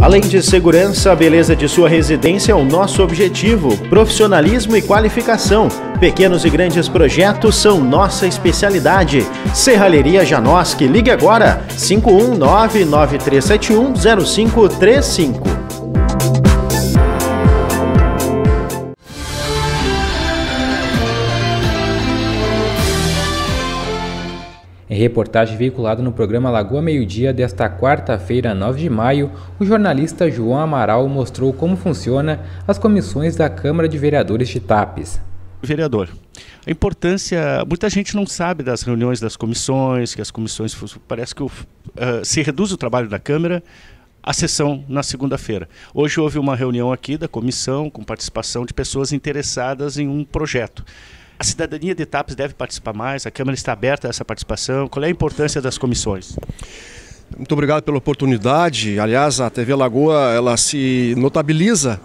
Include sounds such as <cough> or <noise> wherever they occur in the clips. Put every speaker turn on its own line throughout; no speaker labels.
Além de segurança, a beleza de sua residência é o nosso objetivo, profissionalismo e qualificação. Pequenos e grandes projetos são nossa especialidade. Serralheria Janoski, ligue agora 51993710535.
reportagem veiculada no programa Lagoa Meio Dia desta quarta-feira, 9 de maio, o jornalista João Amaral mostrou como funciona as comissões da Câmara de Vereadores de Tapes. Vereador, a
importância, muita gente não sabe das reuniões das comissões, que as comissões parece que uh, se reduz o trabalho da Câmara a sessão na segunda-feira. Hoje houve uma reunião aqui da comissão com participação de pessoas interessadas em um projeto. A cidadania de Tapes deve participar mais? A Câmara está aberta a essa participação? Qual é a importância das comissões?
Muito obrigado pela oportunidade. Aliás, a TV Lagoa ela se notabiliza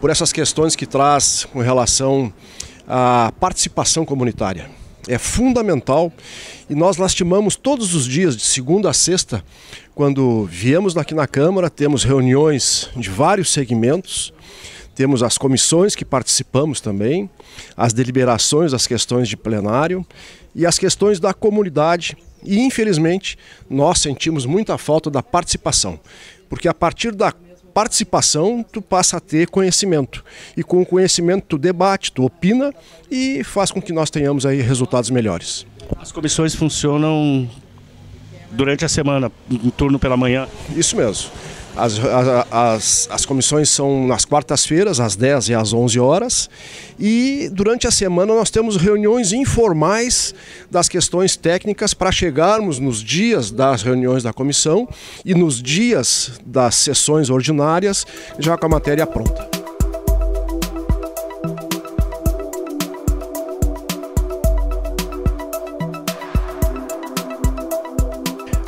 por essas questões que traz com relação à participação comunitária é fundamental e nós lastimamos todos os dias, de segunda a sexta, quando viemos aqui na Câmara, temos reuniões de vários segmentos, temos as comissões que participamos também, as deliberações, as questões de plenário e as questões da comunidade. E infelizmente nós sentimos muita falta da participação, porque a partir da participação, tu passa a ter conhecimento. E com o conhecimento, tu debate, tu opina e faz com que nós tenhamos aí resultados melhores.
As comissões funcionam durante a semana, em turno pela manhã? Isso mesmo. As, as, as comissões são nas
quartas-feiras, às 10 e às 11 horas. E durante a semana nós temos reuniões informais das questões técnicas para chegarmos nos dias das reuniões da comissão e nos dias das sessões ordinárias já com a matéria pronta.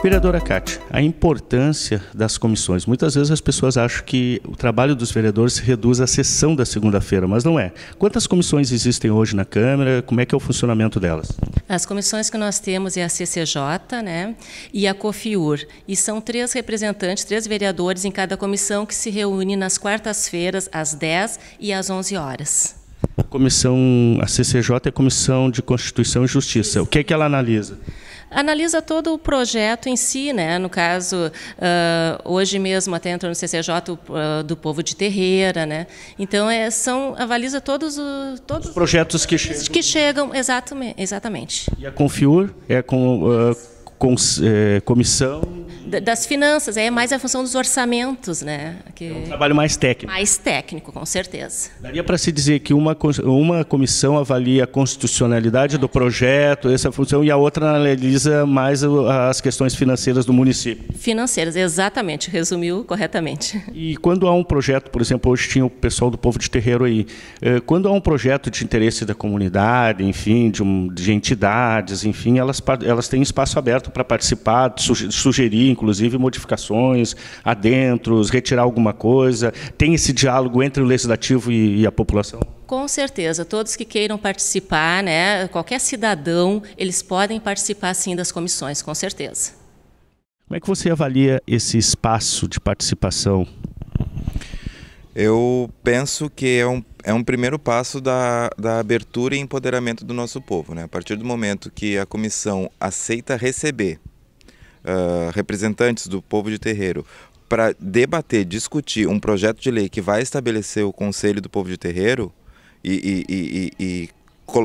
Vereadora Cátia, a importância das comissões. Muitas vezes as pessoas acham que o trabalho dos vereadores se reduz à sessão da segunda-feira, mas não é. Quantas comissões existem hoje na Câmara? Como é que é o funcionamento delas?
As comissões que nós temos é a CCJ né, e a COFIUR. E são três representantes, três vereadores em cada comissão que se reúne nas quartas-feiras, às 10 e às 11 horas
comissão, a CCJ é a Comissão de Constituição e Justiça. O que é que ela analisa?
analisa todo o projeto em si, né? No caso, uh, hoje mesmo até entrou no CCJ uh, ah, do povo de Terreira, né? Então é, são avalia todos, o, todos os
projetos que chegam. Que
chegam, exatamente, exatamente. E a
Confiur é com, uh, com eh, comissão
das finanças, é mais a função dos orçamentos, né? Que... É um trabalho mais técnico. Mais técnico, com certeza. Daria
para se dizer que uma, uma comissão avalia a constitucionalidade do projeto, essa função, e a outra analisa mais as questões financeiras do município.
Financeiras, exatamente, resumiu corretamente. <laughs> E
quando há um projeto, por exemplo, hoje tinha o pessoal do Povo de Terreiro aí, eh, quando há um projeto de interesse da comunidade, enfim, de, um, de entidades, enfim, elas, elas têm espaço aberto para participar, sugerir inclusive, modificações, adentros, retirar alguma coisa? Tem esse diálogo entre o legislativo e, e a população?
Com certeza, todos que queiram participar, né, qualquer cidadão, eles podem participar sim das comissões, com certeza.
Como é que você avalia esse espaço de participação?
Eu penso que é um, é um primeiro passo da, da abertura e empoderamento do nosso povo. Né? A partir do momento que a comissão aceita receber ah, representantes do povo de terreiro para debater, discutir um projeto de lei que vai estabelecer o Conselho do Povo de Terreiro e, e, e, e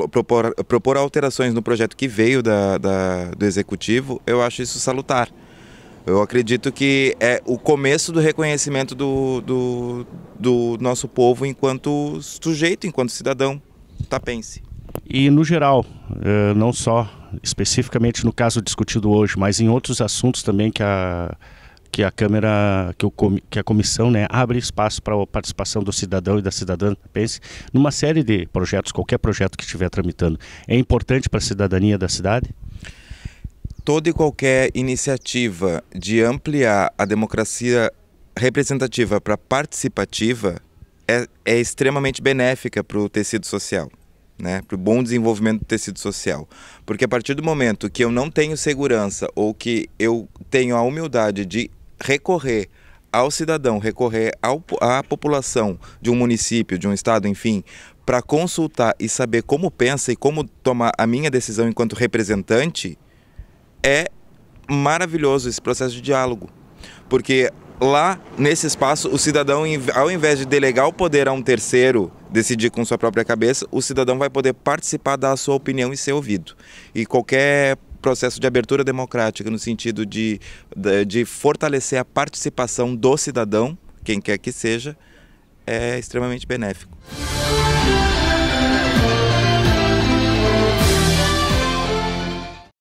propor, propor alterações no projeto que veio da, da, do Executivo, eu acho isso salutar. Eu acredito que é o começo do reconhecimento do, do, do nosso povo enquanto sujeito, enquanto cidadão tapense. E no geral,
eh, não só especificamente no caso discutido hoje, mas em outros assuntos também que a que a Câmara, que, o, que a comissão né, abre espaço para a participação do cidadão e da cidadã pense numa série de projetos, qualquer projeto que estiver tramitando. É importante para a cidadania da cidade?
Toda e qualquer iniciativa de ampliar a democracia representativa para participativa é, é extremamente benéfica para o tecido social né, para o bom desenvolvimento do tecido social. Porque a partir do momento que eu não tenho segurança ou que eu tenho a humildade de recorrer ao cidadão, recorrer ao, à população de um município, de um estado, enfim, para consultar e saber como pensa e como tomar a minha decisão enquanto representante, é maravilhoso esse processo de diálogo. Porque lá nesse espaço, o cidadão, ao invés de delegar o poder a um terceiro decidir com sua própria cabeça, o cidadão vai poder participar da sua opinião e ser ouvido. E qualquer processo de abertura democrática no sentido de, de fortalecer a participação do cidadão, quem quer que seja, é extremamente benéfico.